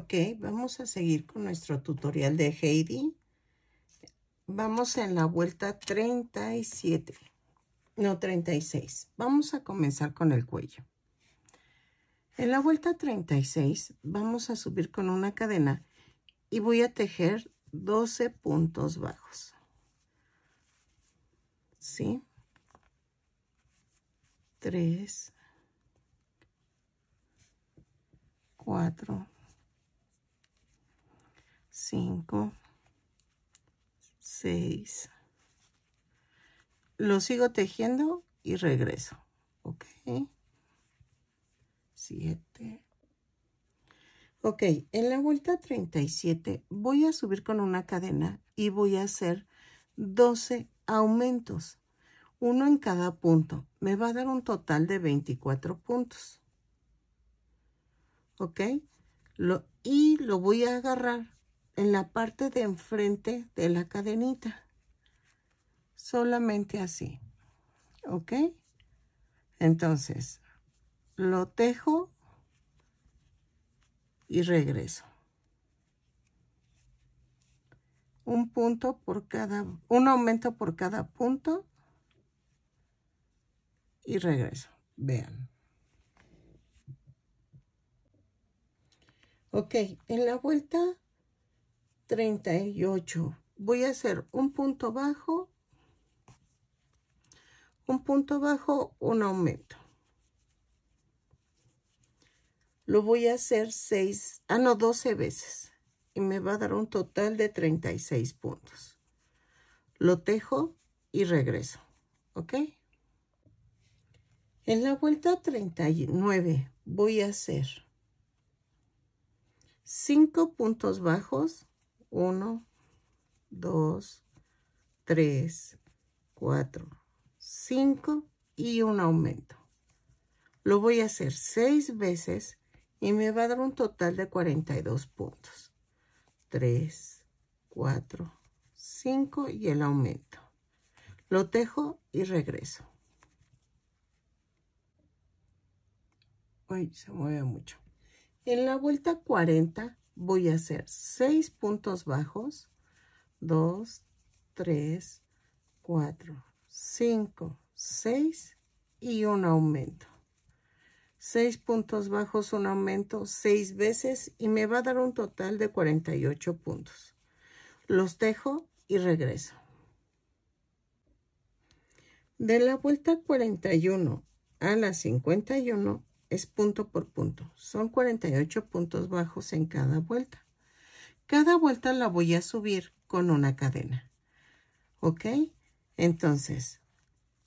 Ok, vamos a seguir con nuestro tutorial de Heidi. Vamos en la vuelta 37, no 36. Vamos a comenzar con el cuello. En la vuelta 36 vamos a subir con una cadena y voy a tejer 12 puntos bajos. ¿Sí? 3, 4, 5, 6. Lo sigo tejiendo y regreso. Ok. 7. Ok, en la vuelta 37 voy a subir con una cadena y voy a hacer 12 aumentos. Uno en cada punto. Me va a dar un total de 24 puntos. Ok. Lo, y lo voy a agarrar en la parte de enfrente de la cadenita. Solamente así. ¿Ok? Entonces, lo tejo y regreso. Un punto por cada, un aumento por cada punto y regreso. Vean. Ok, en la vuelta 38 voy a hacer un punto bajo un punto bajo un aumento lo voy a hacer 6 ah no 12 veces y me va a dar un total de 36 puntos lo tejo y regreso ok en la vuelta 39 voy a hacer 5 puntos bajos 1, 2, 3, 4, 5 y un aumento. Lo voy a hacer 6 veces y me va a dar un total de 42 puntos. 3, 4, 5 y el aumento. Lo tejo y regreso. Uy, se mueve mucho. En la vuelta 40 voy a hacer 6 puntos bajos, 2, 3, 4, 5, 6 y un aumento. 6 puntos bajos, un aumento 6 veces y me va a dar un total de 48 puntos. Los dejo y regreso. De la vuelta 41 a la 51 es punto por punto. Son 48 puntos bajos en cada vuelta. Cada vuelta la voy a subir con una cadena. ¿Ok? Entonces,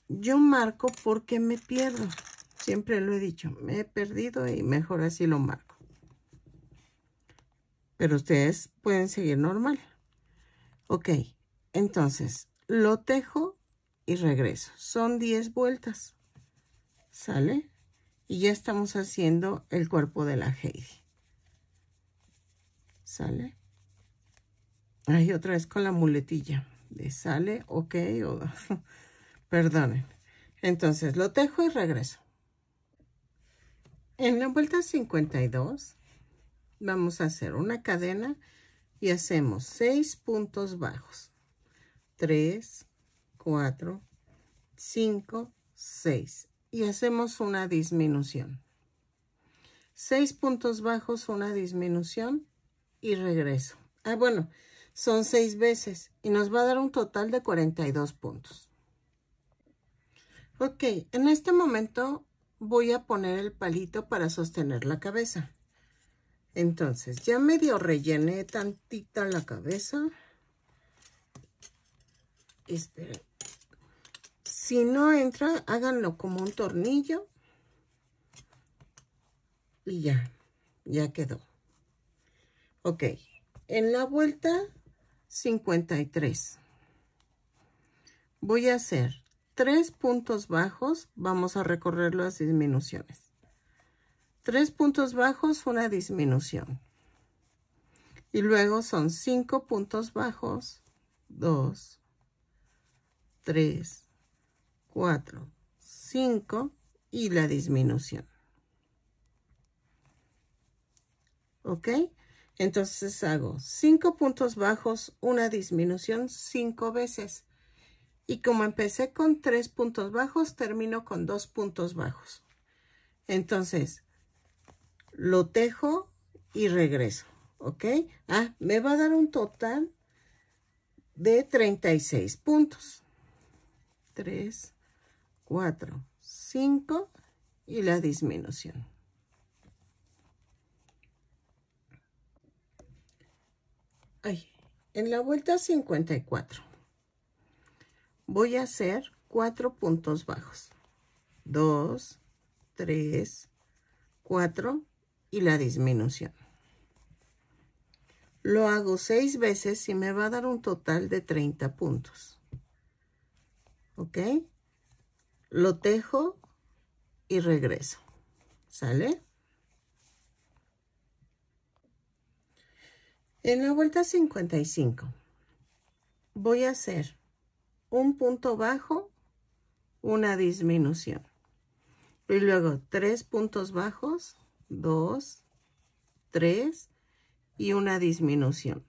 yo marco porque me pierdo. Siempre lo he dicho, me he perdido y mejor así lo marco. Pero ustedes pueden seguir normal. Ok, entonces, lo tejo y regreso. Son 10 vueltas. ¿Sale? y ya estamos haciendo el cuerpo de la Heidi. ¿Sale? Ahí otra vez con la muletilla. De sale, ok, o, perdonen. Entonces lo tejo y regreso. En la vuelta 52 vamos a hacer una cadena y hacemos 6 puntos bajos. 3, 4, 5, 6 y hacemos una disminución. Seis puntos bajos, una disminución y regreso. Ah, bueno, son seis veces y nos va a dar un total de 42 puntos. Ok, en este momento voy a poner el palito para sostener la cabeza. Entonces, ya medio rellené tantita la cabeza. espera si no entra, háganlo como un tornillo. Y ya, ya quedó. Ok, en la vuelta 53 voy a hacer tres puntos bajos, vamos a recorrer las disminuciones. Tres puntos bajos, una disminución. Y luego son cinco puntos bajos, dos, tres, 4, 5 y la disminución. ¿Ok? Entonces hago 5 puntos bajos, una disminución 5 veces. Y como empecé con 3 puntos bajos, termino con 2 puntos bajos. Entonces, lo tejo y regreso. ¿Ok? Ah, me va a dar un total de 36 puntos. 3, 4, 5 y la disminución. en la vuelta 54 voy a hacer 4 puntos bajos. 2, 3, 4 y la disminución. Lo hago 6 veces y me va a dar un total de 30 puntos. ¿Ok? lo tejo y regreso. ¿Sale? En la vuelta 55 voy a hacer un punto bajo, una disminución. Y luego tres puntos bajos, dos, tres y una disminución.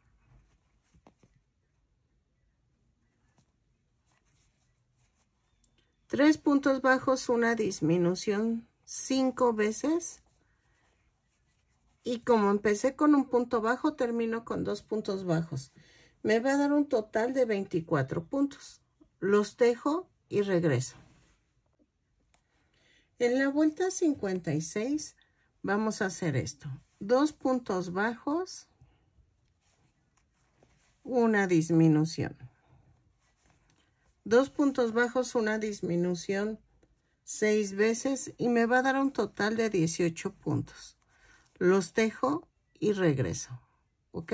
Tres puntos bajos, una disminución cinco veces. Y como empecé con un punto bajo, termino con dos puntos bajos. Me va a dar un total de 24 puntos. Los tejo y regreso. En la vuelta 56 vamos a hacer esto. Dos puntos bajos, una disminución. Dos puntos bajos, una disminución seis veces y me va a dar un total de 18 puntos. Los tejo y regreso. ¿Ok?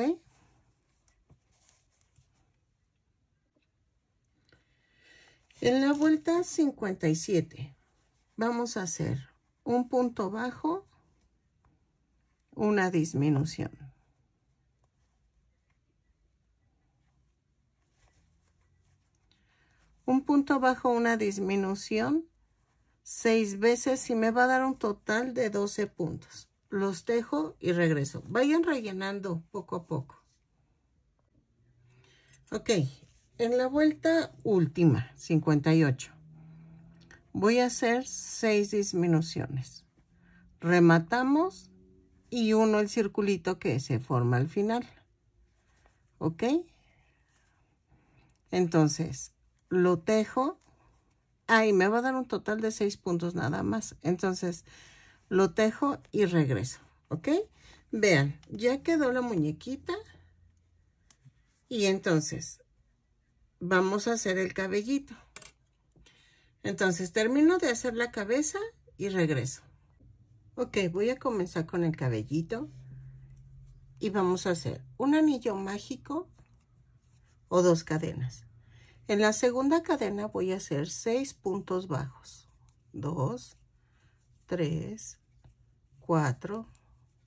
En la vuelta 57 vamos a hacer un punto bajo, una disminución. un punto bajo una disminución seis veces y me va a dar un total de 12 puntos. Los dejo y regreso. Vayan rellenando poco a poco. Ok, en la vuelta última, 58, voy a hacer seis disminuciones. Rematamos y uno el circulito que se forma al final. ¿Ok? Entonces, lo tejo, ahí me va a dar un total de seis puntos nada más. Entonces, lo tejo y regreso, ¿ok? Vean, ya quedó la muñequita. Y entonces, vamos a hacer el cabellito. Entonces, termino de hacer la cabeza y regreso. Ok, voy a comenzar con el cabellito. Y vamos a hacer un anillo mágico o dos cadenas. En la segunda cadena voy a hacer 6 puntos bajos. 2, 3, 4,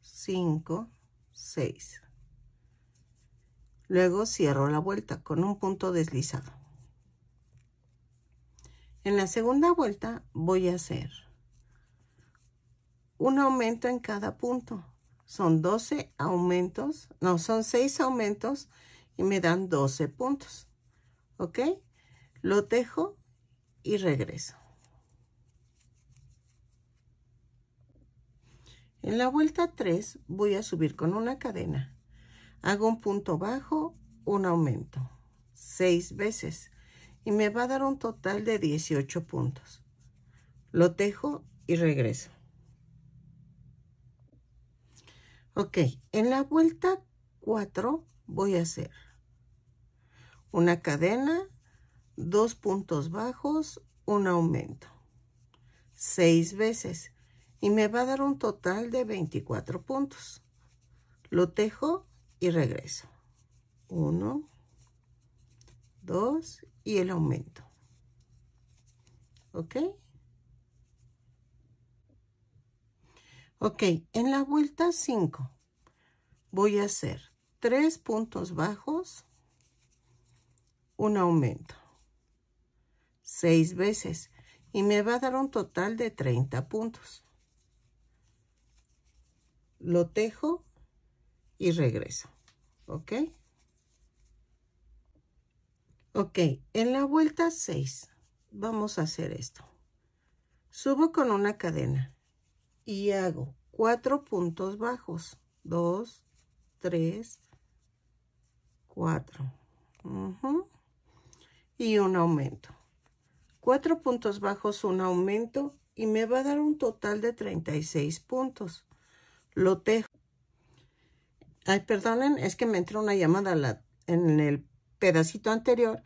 5, 6. Luego cierro la vuelta con un punto deslizado. En la segunda vuelta voy a hacer un aumento en cada punto. Son 12 aumentos, no, son 6 aumentos y me dan 12 puntos. ¿ok? Lo tejo y regreso. En la vuelta 3 voy a subir con una cadena. Hago un punto bajo, un aumento, 6 veces. Y me va a dar un total de 18 puntos. Lo tejo y regreso. Ok, en la vuelta 4 voy a hacer una cadena, dos puntos bajos, un aumento. Seis veces. Y me va a dar un total de 24 puntos. Lo tejo y regreso. Uno, dos y el aumento. ¿Ok? Ok, en la vuelta 5 voy a hacer tres puntos bajos, un aumento. Seis veces. Y me va a dar un total de 30 puntos. Lo tejo y regreso. ¿Ok? Ok, en la vuelta 6 vamos a hacer esto. Subo con una cadena y hago cuatro puntos bajos. 2, 3, 4 y un aumento. Cuatro puntos bajos, un aumento y me va a dar un total de 36 puntos. Lo tejo. Ay, perdonen, es que me entró una llamada en el pedacito anterior,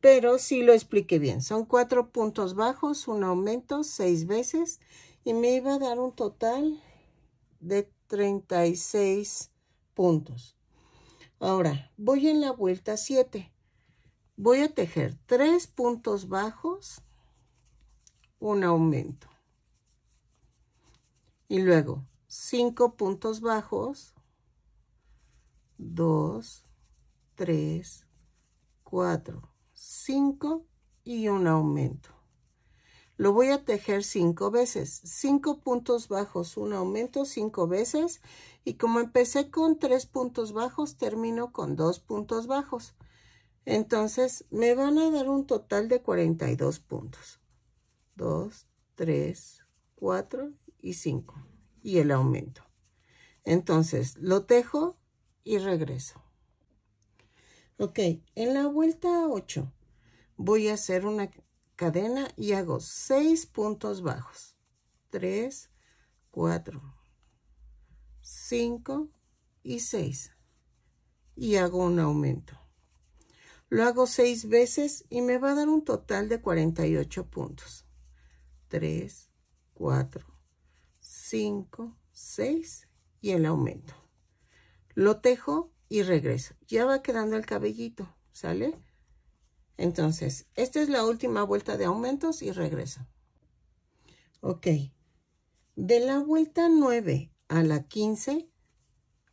pero sí lo expliqué bien. Son cuatro puntos bajos, un aumento seis veces y me iba a dar un total de 36 puntos. Ahora, voy en la vuelta 7 voy a tejer tres puntos bajos un aumento y luego cinco puntos bajos dos tres cuatro cinco y un aumento lo voy a tejer cinco veces cinco puntos bajos un aumento cinco veces y como empecé con tres puntos bajos termino con dos puntos bajos entonces, me van a dar un total de 42 puntos. 2, 3, 4 y 5. Y el aumento. Entonces, lo tejo y regreso. Ok, en la vuelta 8 voy a hacer una cadena y hago 6 puntos bajos. 3, 4, 5 y 6. Y hago un aumento. Lo hago seis veces y me va a dar un total de 48 puntos. 3, 4, 5, 6 y el aumento. Lo tejo y regreso. Ya va quedando el cabellito, ¿sale? Entonces, esta es la última vuelta de aumentos y regreso. Ok. De la vuelta 9 a la 15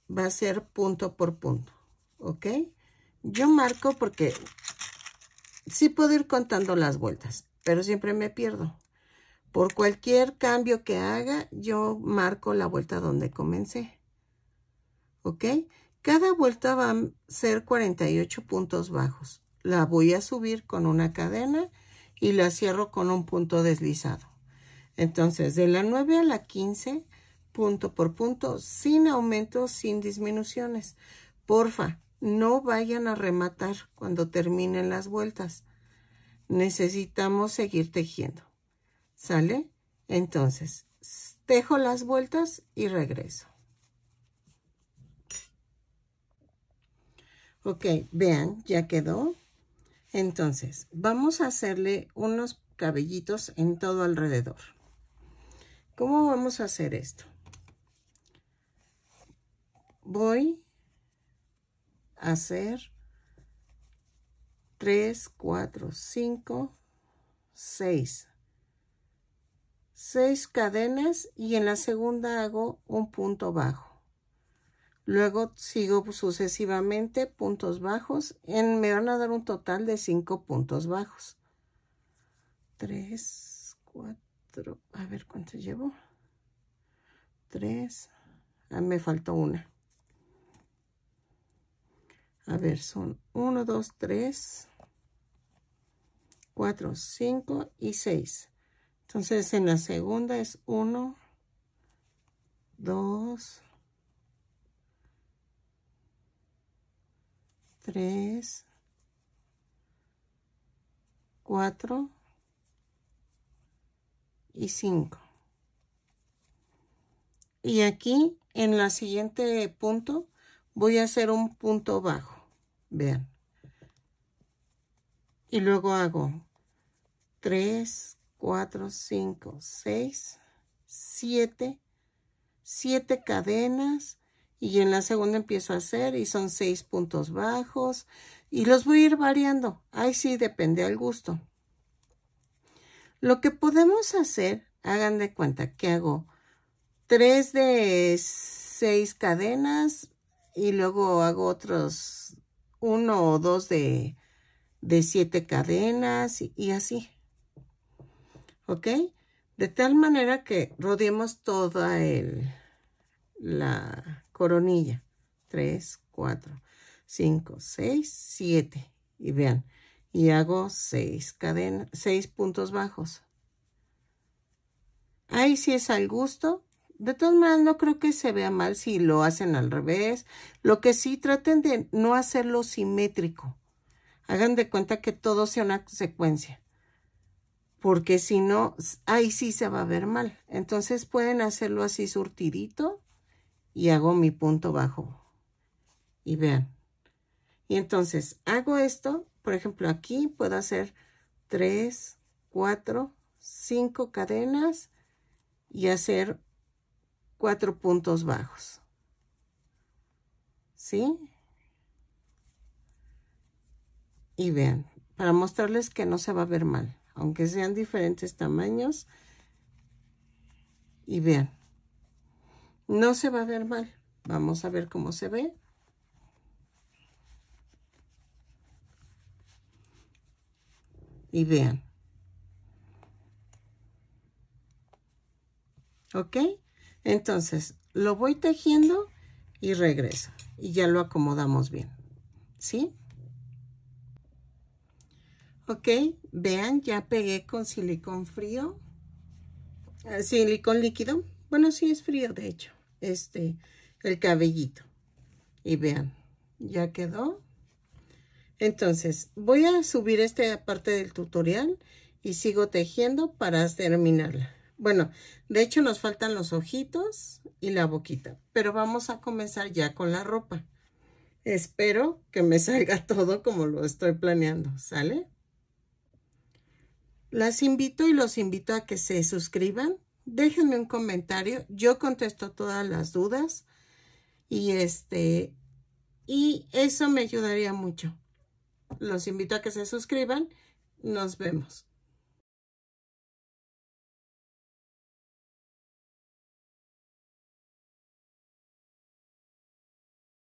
va a ser punto por punto, ¿ok? Yo marco porque sí puedo ir contando las vueltas, pero siempre me pierdo. Por cualquier cambio que haga, yo marco la vuelta donde comencé. ¿Ok? Cada vuelta va a ser 48 puntos bajos. La voy a subir con una cadena y la cierro con un punto deslizado. Entonces, de la 9 a la 15, punto por punto, sin aumentos, sin disminuciones. Porfa, no vayan a rematar cuando terminen las vueltas. Necesitamos seguir tejiendo. ¿Sale? Entonces, tejo las vueltas y regreso. Ok, vean, ya quedó. Entonces, vamos a hacerle unos cabellitos en todo alrededor. ¿Cómo vamos a hacer esto? Voy hacer 3, 4, 5, 6. 6 cadenas y en la segunda hago un punto bajo. Luego sigo sucesivamente puntos bajos. En, me van a dar un total de 5 puntos bajos. 3, 4, a ver cuánto llevo. 3, ah, me faltó una. A ver, son 1, 2, 3, 4, 5 y 6. Entonces en la segunda es 1, 2, 3, 4 y 5. Y aquí en la siguiente punto voy a hacer un punto bajo. Vean. Y luego hago 3, 4, 5, 6, 7, 7 cadenas y en la segunda empiezo a hacer y son 6 puntos bajos y los voy a ir variando. Ahí sí depende al gusto. Lo que podemos hacer, hagan de cuenta que hago 3 de 6 cadenas y luego hago otros uno o dos de, de siete cadenas y, así. ¿Ok? De tal manera que rodeemos toda el, la coronilla. 3, 4, 5, 6, 7. Y vean, y hago 6 cadenas, 6 puntos bajos. Ahí sí es al gusto de todas maneras, no creo que se vea mal si lo hacen al revés. Lo que sí, traten de no hacerlo simétrico. Hagan de cuenta que todo sea una secuencia. Porque si no, ahí sí se va a ver mal. Entonces pueden hacerlo así surtidito. Y hago mi punto bajo. Y vean. Y entonces hago esto. Por ejemplo, aquí puedo hacer 3, 4, 5 cadenas. Y hacer cuatro puntos bajos. ¿Sí? Y vean, para mostrarles que no se va a ver mal, aunque sean diferentes tamaños. Y vean, no se va a ver mal. Vamos a ver cómo se ve. Y vean. ¿Ok? Entonces, lo voy tejiendo y regreso. Y ya lo acomodamos bien. ¿Sí? Ok, vean, ya pegué con silicón frío. Ah, silicón líquido. Bueno, sí es frío, de hecho. Este, el cabellito. Y vean, ya quedó. Entonces, voy a subir esta parte del tutorial y sigo tejiendo para terminarla. Bueno, de hecho nos faltan los ojitos y la boquita, pero vamos a comenzar ya con la ropa. Espero que me salga todo como lo estoy planeando, ¿sale? Las invito y los invito a que se suscriban. Déjenme un comentario. Yo contesto todas las dudas. Y este, y eso me ayudaría mucho. Los invito a que se suscriban. Nos vemos.